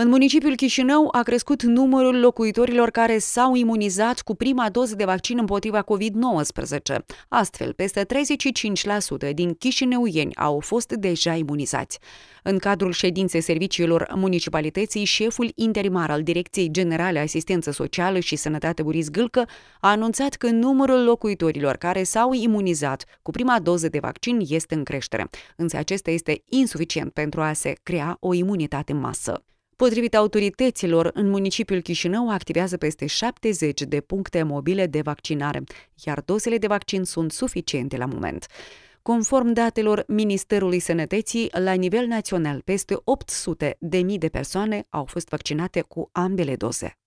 În municipiul Chișinău a crescut numărul locuitorilor care s-au imunizat cu prima doză de vaccin împotriva COVID-19. Astfel, peste 35% din chișineuieni au fost deja imunizați. În cadrul ședinței serviciilor municipalității, șeful interimar al Direcției Generale Asistență Socială și Sănătate Boris Gâlcă a anunțat că numărul locuitorilor care s-au imunizat cu prima doză de vaccin este în creștere, însă acesta este insuficient pentru a se crea o imunitate în masă. Potrivit autorităților, în municipiul Chișinău activează peste 70 de puncte mobile de vaccinare, iar dosele de vaccin sunt suficiente la moment. Conform datelor Ministerului Sănătății, la nivel național, peste 800 de mii de persoane au fost vaccinate cu ambele doze.